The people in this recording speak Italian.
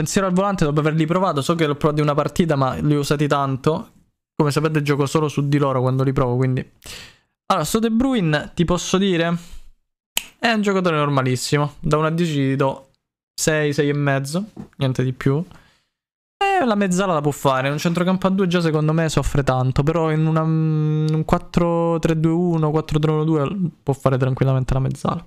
Pensiero al volante dopo averli provato, so che l'ho provato di una partita ma li ho usati tanto. Come sapete gioco solo su di loro quando li provo, quindi... Allora, sto De Bruin, ti posso dire, è un giocatore normalissimo. Da 1 a 10 gli do 6, 6,5, niente di più. E la mezzala la può fare, un centrocampo a 2 già secondo me soffre tanto, però in una, mm, un 4-3-2-1, 4-3-1-2 può fare tranquillamente la mezzala.